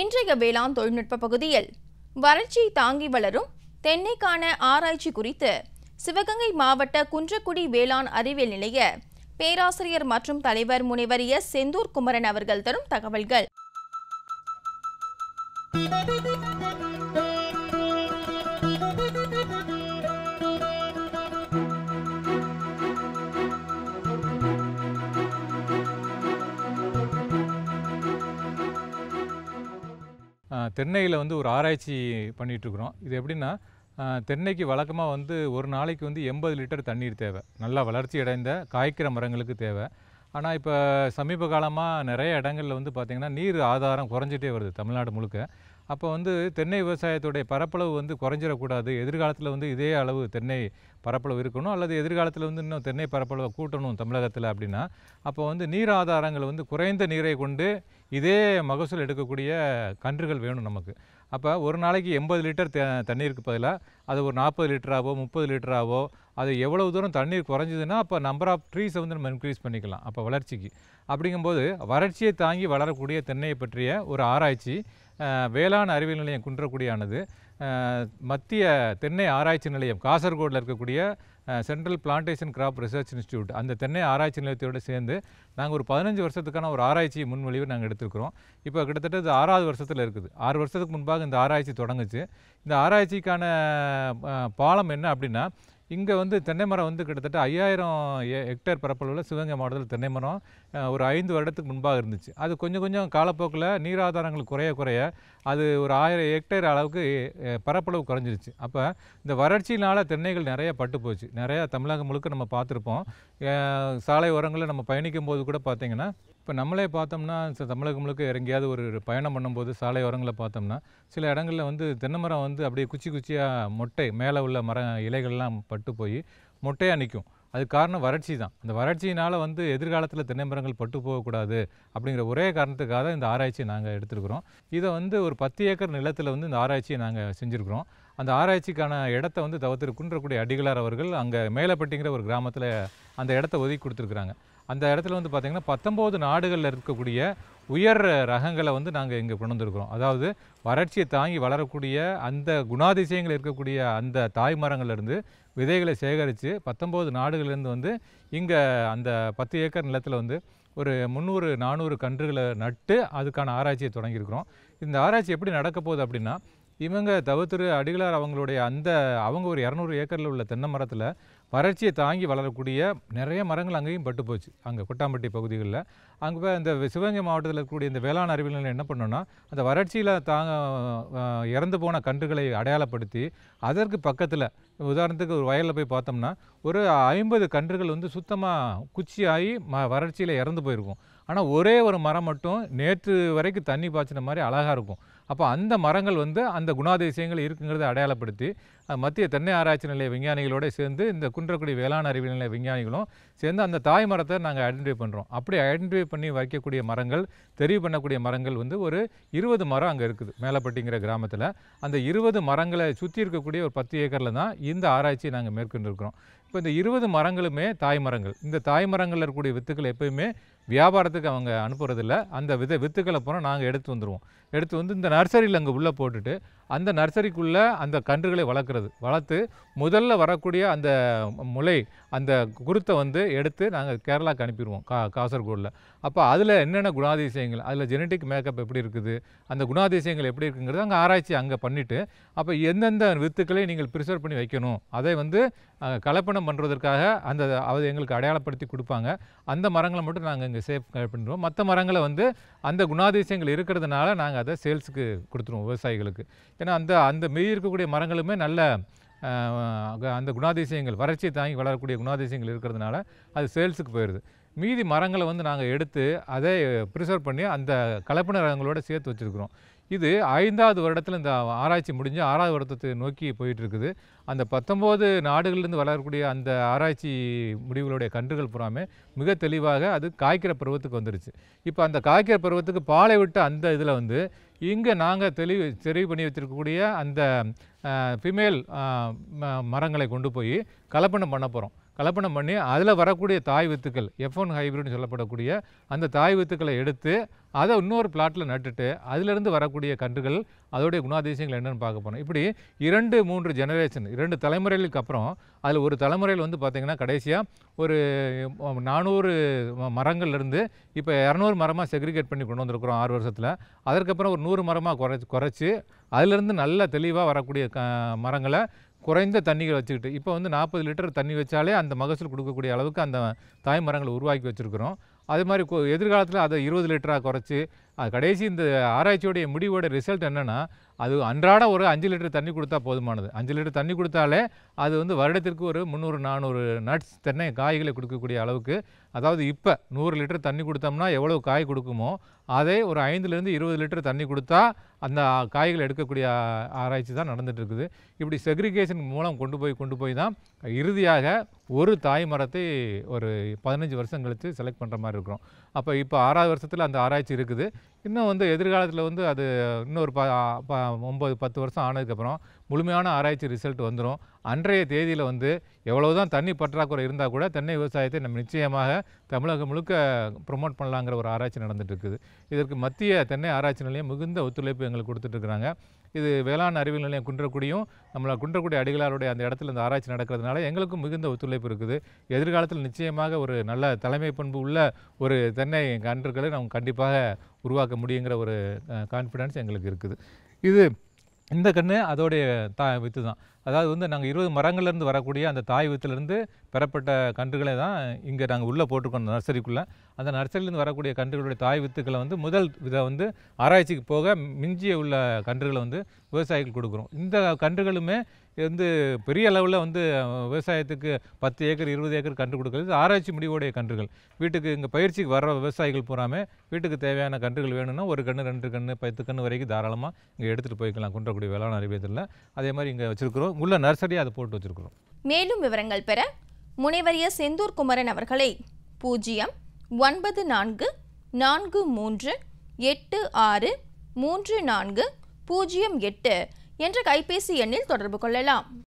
இன்றைய வேளாண் தொழில்நுட்ப பகுதியில் வறட்சி தாங்கி வளரும் தென்னைக்கான ஆராய்ச்சி குறித்து சிவகங்கை மாவட்ட குன்றக்குடி வேளாண் அறிவியல் நிலைய பேராசிரியர் மற்றும் தலைவர் முனைவர் எஸ் செந்தூர் குமரன் அவர்கள் தரும் தகவல்கள் தென்னையில் வந்து ஒரு ஆராய்ச்சி பண்ணிகிட்ருக்குறோம் இது எப்படின்னா தென்னைக்கு வழக்கமாக வந்து ஒரு நாளைக்கு வந்து எண்பது லிட்டர் தண்ணீர் தேவை நல்லா வளர்ச்சி அடைந்த காய்க்கிற மரங்களுக்கு தேவை ஆனால் இப்போ சமீப காலமாக நிறைய இடங்களில் வந்து பார்த்திங்கன்னா நீர் ஆதாரம் குறைஞ்சிட்டே வருது தமிழ்நாடு முழுக்க அப்போ வந்து தென்னை விவசாயத்துடைய பரப்பளவு வந்து குறைஞ்சிடக்கூடாது எதிர்காலத்தில் வந்து இதே அளவு தென்னை பரப்பளவு இருக்கணும் அல்லது எதிர்காலத்தில் வந்து இன்னும் தென்னை பரப்பளவை கூட்டணும் தமிழகத்தில் அப்படின்னா அப்போ வந்து நீர் ஆதாரங்கள் வந்து குறைந்த நீரை கொண்டு இதே மகசூல் எடுக்கக்கூடிய கன்றுகள் வேணும் நமக்கு அப்போ ஒரு நாளைக்கு எண்பது லிட்டர் த தண்ணீருக்கு பதிலாக அது ஒரு நாற்பது லிட்டராவோ முப்பது லிட்டராவோ அது எவ்வளோ தூரம் தண்ணீர் குறைஞ்சதுன்னா அப்போ நம்பர் ஆஃப் ட்ரீஸை வந்து நம்ம இன்க்ரீஸ் பண்ணிக்கலாம் அப்போ வளர்ச்சிக்கு அப்படிங்கும்போது வறட்சியை தாங்கி வளரக்கூடிய தென்னையை பற்றிய ஒரு ஆராய்ச்சி வேளாண் அறிவியல் நிலையம் குன்றக்குடியானது மத்திய தென்னை ஆராய்ச்சி நிலையம் காசர்கோடில் இருக்கக்கூடிய central plantation crop research institute அந்த தென்னை ஆராய்ச்சி நிலையத்தோடு சேர்ந்து நாங்கள் ஒரு பதினஞ்சு வருஷத்துக்கான ஒரு ஆராய்ச்சி முன்மொழிவு நாங்கள் எடுத்துருக்கிறோம் இப்போ கிட்டத்தட்ட இது ஆறாவது வருஷத்தில் இருக்குது ஆறு வருஷத்துக்கு முன்பாக இந்த ஆராய்ச்சி தொடங்குச்சு இந்த ஆராய்ச்சிக்கான பாலம் என்ன அப்படின்னா இங்கே வந்து தென்னை மரம் வந்து கிட்டத்தட்ட ஐயாயிரம் ஹெக்டேர் பரப்பளவில் சிவகங்கை மாவட்டத்தில் தென்னை மரம் ஒரு ஐந்து வருடத்துக்கு முன்பாக இருந்துச்சு அது கொஞ்சம் கொஞ்சம் காலப்போக்கில் நீர் ஆதாரங்கள் குறைய குறைய அது ஒரு ஆயிரம் ஹெக்டேர் அளவுக்கு பரப்பளவு குறைஞ்சிருச்சு அப்போ இந்த வறட்சியினால் தென்னைகள் நிறைய பட்டு போச்சு நிறையா தமிழகம் முழுக்க நம்ம பார்த்துருப்போம் சாலை ஓரங்களில் நம்ம பயணிக்கும் போது கூட பார்த்திங்கன்னா இப்போ நம்மளே பார்த்தோம்னா தமிழகம் முழுக்க இறங்கியாவது ஒரு பயணம் பண்ணும்போது சாலையோரங்களை பார்த்தோம்னா சில இடங்களில் வந்து தென்னை மரம் வந்து அப்படியே குச்சி குச்சியாக மொட்டை மேலே உள்ள மர இலைகள்லாம் பட்டு போய் மொட்டையாக நிற்கும் அது காரணம் வறட்சி தான் அந்த வறட்சியினால் வந்து எதிர்காலத்தில் தென்னை மரங்கள் பட்டு போகக்கூடாது அப்படிங்கிற ஒரே காரணத்துக்காக இந்த ஆராய்ச்சியை நாங்கள் எடுத்துருக்குறோம் இதை வந்து ஒரு பத்து ஏக்கர் நிலத்தில் வந்து இந்த ஆராய்ச்சியை நாங்கள் செஞ்சுருக்குறோம் அந்த ஆராய்ச்சிக்கான இடத்த வந்து தவிர்த்து குன்றக்கூடிய அடிகளார் அவர்கள் அங்கே மேலப்பட்டிங்கிற ஒரு கிராமத்தில் அந்த இடத்த ஒதுக்கி கொடுத்துருக்குறாங்க அந்த இடத்துல வந்து பார்த்திங்கன்னா பத்தொம்போது நாடுகளில் இருக்கக்கூடிய உயர் ரகங்களை வந்து நாங்கள் இங்கே கொண்டு வந்திருக்கிறோம் அதாவது வறட்சியை தாங்கி வளரக்கூடிய அந்த குணாதிசயங்கள் இருக்கக்கூடிய அந்த தாய் மரங்கள்லேருந்து விதைகளை சேகரித்து பத்தொம்போது நாடுகள்லேருந்து வந்து இங்கே அந்த பத்து ஏக்கர் நிலத்தில் வந்து ஒரு முந்நூறு நானூறு கன்றுகளை நட்டு அதுக்கான ஆராய்ச்சியை தொடங்கியிருக்கிறோம் இந்த ஆராய்ச்சி எப்படி நடக்க போகுது அப்படின்னா இவங்க தவிர்த்து அடிகளார் அவங்களுடைய அந்த அவங்க ஒரு இரநூறு ஏக்கரில் உள்ள தென்னை மரத்தில் வறட்சியை தாங்கி வளரக்கூடிய நிறைய மரங்கள் அங்கேயும் பட்டு போச்சு அங்கே கொட்டாம்பட்டி பகுதிகளில் அங்கே இந்த சிவகங்கை மாவட்டத்தில் இருக்கக்கூடிய இந்த வேளாண் அறிவியல் நிலையம் என்ன பண்ணோன்னா அந்த வறட்சியில் தாங்க இறந்து போன கன்றுகளை அடையாளப்படுத்தி அதற்கு பக்கத்தில் உதாரணத்துக்கு ஒரு வயலில் போய் பார்த்தோம்னா ஒரு ஐம்பது கன்றுகள் வந்து சுத்தமாக குச்சியாகி ம வறட்சியில் இறந்து போயிருக்கும் ஆனால் ஒரே ஒரு மரம் மட்டும் நேற்று வரைக்கும் தண்ணி பாய்ச்சின மாதிரி அழகாக இருக்கும் அப்போ அந்த மரங்கள் வந்து அந்த குணாதிசயங்கள் இருக்குங்கிறத அடையாளப்படுத்தி மத்திய தென்னை ஆராய்ச்சி நிலைய விஞ்ஞானிகளோடு சேர்ந்து இந்த குன்றக்குடி வேளாண் அறிவியல் நிலைய விஞ்ஞானிகளும் சேர்ந்து அந்த தாய் மரத்தை நாங்கள் ஐடென்டிஃபை பண்ணுறோம் அப்படி ஐடென்டிஃபை பண்ணி வைக்கக்கூடிய மரங்கள் தெரிவு பண்ணக்கூடிய மரங்கள் வந்து ஒரு இருபது மரம் அங்கே இருக்குது மேலப்பட்டிங்கிற கிராமத்தில் அந்த இருபது மரங்களை சுற்றி இருக்கக்கூடிய ஒரு பத்து ஏக்கரில் தான் இந்த ஆராய்ச்சியை நாங்கள் மேற்கொண்டு இருக்கிறோம் இப்போ இந்த இருபது மரங்களுமே தாய் மரங்கள் இந்த தாய் மரங்களில் இருக்கக்கூடிய வித்துக்கள் எப்பயுமே வியாபாரத்துக்கு அவங்க அனுப்புகிறதில்ல அந்த வித வித்துக்களை போனால் நாங்கள் எடுத்து வந்துடுவோம் எடுத்து வந்து இந்த நர்சரியில் அங்கே உள்ளே போட்டுட்டு அந்த நர்சரிக்குள்ளே அந்த கன்றுகளை வளர்க்குறது வளர்த்து முதல்ல வரக்கூடிய அந்த முளை அந்த குருத்தை வந்து எடுத்து நாங்கள் கேரளாவுக்கு அனுப்பிடுவோம் கா காசர்கோடில் அப்போ அதில் என்னென்ன குணாதிசயங்கள் அதில் ஜெனட்டிக் மேக்கப் எப்படி இருக்குது அந்த குணாதிசயங்கள் எப்படி இருக்குங்கிறது அங்கே ஆராய்ச்சி அங்கே பண்ணிவிட்டு அப்போ எந்தெந்த வித்துக்களை நீங்கள் ப்ரிசர்வ் பண்ணி வைக்கணும் அதை வந்து கலப்பணம் பண்ணுறதற்காக அந்த அதை எங்களுக்கு அடையாளப்படுத்தி கொடுப்பாங்க அந்த மரங்களை மட்டும் நாங்கள் நாங்கள் சேவ் பண்ணிடுவோம் மற்ற மரங்களை வந்து அந்த குணாதிசயங்கள் இருக்கிறதுனால நாங்கள் அதை சேல்ஸுக்கு கொடுத்துருவோம் விவசாயிகளுக்கு ஏன்னா அந்த அந்த மீறி இருக்கக்கூடிய மரங்களுமே நல்ல அந்த குணாதிசயங்கள் வறட்சியை தாங்கி வளரக்கூடிய குணாதிசயங்கள் இருக்கிறதுனால அது சேல்ஸுக்கு போயிடுது மீதி மரங்களை வந்து நாங்கள் எடுத்து அதை ப்ரிசர்வ் பண்ணி அந்த கலப்பு நிறங்களோட சேர்த்து வச்சுருக்குறோம் இது ஐந்தாவது வருடத்தில் இந்த ஆராய்ச்சி முடிஞ்சு ஆறாவது வருடத்தை நோக்கி போயிட்டுருக்குது அந்த பத்தொம்போது நாடுகள்லேருந்து வளரக்கூடிய அந்த ஆராய்ச்சி முடிவுகளுடைய கன்றுகள் புறாமே மிக தெளிவாக அது காய்க்கிற பருவத்துக்கு வந்துருச்சு இப்போ அந்த காய்க்கிற பருவத்துக்கு பாலை விட்டு அந்த இதில் வந்து இங்கே நாங்கள் தெளிவு தெரிவு பண்ணி வச்சுருக்கக்கூடிய அந்த ஃபிமேல் மரங்களை கொண்டு போய் கலப்பணம் பண்ண போகிறோம் கலப்பணம் பண்ணி அதில் வரக்கூடிய தாய் வித்துக்கள் எஃப் ஒன் ஹைப்ரிட்னு சொல்லப்படக்கூடிய அந்த தாய் வித்துக்களை எடுத்து அதை இன்னொரு பிளாட்டில் நட்டுட்டு அதிலிருந்து வரக்கூடிய கன்றுகள் அதோடைய குணாதிசயங்கள் என்னென்னு பார்க்க போனோம் இப்படி இரண்டு மூன்று ஜெனரேஷன் இரண்டு தலைமுறைகளுக்கு அப்புறம் அதில் ஒரு தலைமுறையில் வந்து பார்த்திங்கன்னா கடைசியாக ஒரு நானூறு மரங்கள்லேருந்து இப்போ இரநூறு மரமாக செக்ரிகேட் பண்ணி கொண்டு வந்திருக்கிறோம் ஆறு வருஷத்தில் அதற்கப்புறம் ஒரு நூறு மரமாக குறைச்சி குறைச்சி அதிலிருந்து நல்ல தெளிவாக வரக்கூடிய க மரங்களை குறைந்த தண்ணிகள் வச்சுக்கிட்டு இப்போ வந்து நாற்பது லிட்டர் தண்ணி வச்சாலே அந்த மகசூல் கொடுக்கக்கூடிய அளவுக்கு அந்த தாய்மரங்களை உருவாக்கி வச்சுருக்குறோம் அது மாதிரி எதிர்காலத்தில் அதை இருபது லிட்டராக குறைச்சி அது கடைசி இந்த ஆராய்ச்சியோடைய முடிவோட ரிசல்ட் என்னென்னா அது அன்றாட ஒரு அஞ்சு லிட்டர் தண்ணி கொடுத்தா போதுமானது அஞ்சு லிட்டர் தண்ணி கொடுத்தாலே அது வந்து வருடத்திற்கு ஒரு முந்நூறு நானூறு நட்ஸ் தென்னை காய்களை கொடுக்கக்கூடிய அளவுக்கு அதாவது இப்போ நூறு லிட்டர் தண்ணி கொடுத்தோம்னா எவ்வளோ காய் கொடுக்குமோ அதே ஒரு ஐந்துலேருந்து இருபது லிட்டர் தண்ணி கொடுத்தா அந்த காய்கள் எடுக்கக்கூடிய ஆராய்ச்சி தான் நடந்துகிட்டு இருக்குது இப்படி செக்ரிகேஷன் மூலம் கொண்டு போய் கொண்டு போய் தான் இறுதியாக ஒரு தாய் மரத்தை ஒரு பதினஞ்சு வருஷம் கழித்து செலக்ட் பண்ணுற மாதிரி இருக்கிறோம் அப்போ இப்போ ஆறாவது வருஷத்தில் அந்த ஆராய்ச்சி இருக்குது இன்னும் வந்து எதிர்காலத்தில் வந்து அது இன்னொரு ப ஒம்பது பத்து வருஷம் ஆனதுக்கப்புறம் முழுமையான ஆராய்ச்சி ரிசல்ட் வந்துடும் அன்றைய தேதியில் வந்து எவ்வளோ தான் தண்ணி பற்றாக்குறை இருந்தால் கூட தென்னை விவசாயத்தை நம்ம நிச்சயமாக தமிழகம் முழுக்க ப்ரொமோட் பண்ணலாங்கிற ஒரு ஆராய்ச்சி நடந்துட்டு இருக்குது இதற்கு மத்திய தென்னை ஆராய்ச்சி நிலையம் மிகுந்த ஒத்துழைப்பு எங்களுக்கு கொடுத்துட்ருக்குறாங்க இது வேளாண் அறிவியல் நிலையம் குன்றக்குடியும் நம்மளை குன்றக்குடி அடிகளாருடைய அந்த இடத்துல இந்த ஆராய்ச்சி நடக்கிறதுனால எங்களுக்கும் மிகுந்த ஒத்துழைப்பு இருக்குது எதிர்காலத்தில் நிச்சயமாக ஒரு நல்ல தலைமை பண்பு உள்ள ஒரு தென்னை கன்றுகளை நம்ம கண்டிப்பாக உருவாக்க முடியுங்கிற ஒரு கான்ஃபிடன்ஸ் எங்களுக்கு இருக்குது இது இந்த கன்று அதோடைய தா வித்து தான் அதாவது வந்து நாங்கள் இருபது மரங்கள்லேருந்து வரக்கூடிய அந்த தாய் வித்துலேருந்து பெறப்பட்ட கன்றுகளை தான் இங்கே நாங்கள் உள்ளே போட்டிருக்கோம் நர்சரிக்குள்ளே அந்த நர்சரியிலேருந்து வரக்கூடிய கன்றுகளுடைய தாய் வித்துக்களை வந்து முதல் இதை வந்து ஆராய்ச்சிக்கு போக மிஞ்சிய உள்ள கன்றுகளை வந்து விவசாயிகள் கொடுக்குறோம் இந்த கன்றுகளுமே இது வந்து பெரிய அளவில் வந்து விவசாயத்துக்கு பத்து ஏக்கர் இருபது ஏக்கர் கன்று கொடுக்கிறது ஆராய்ச்சி முடிவுடைய கன்றுகள் வீட்டுக்கு இங்கே பயிற்சிக்கு வர விவசாயிகள் பூராமே வீட்டுக்கு தேவையான கன்றுகள் வேணும்னா ஒரு கன்று ரெண்டு கன்று பத்து கன்று வரைக்கும் தாராளமாக இங்கே எடுத்துகிட்டு போய்க்கலாம் குன்றக்குடி வேளாண் அறிவியத்தில் அதே மாதிரி இங்கே வச்சுருக்கிறோம் உள்ள நர்சரியாக அதை போட்டு வச்சுருக்குறோம் மேலும் விவரங்கள் பெற முனைவரிய செந்தூர் குமரன் அவர்களை பூஜ்ஜியம் ஒன்பது நான்கு நான்கு மூன்று எட்டு ஆறு மூன்று நான்கு பூஜ்ஜியம் எட்டு என்ற கைபேசி எண்ணில் தொடர்பு கொள்ளலாம்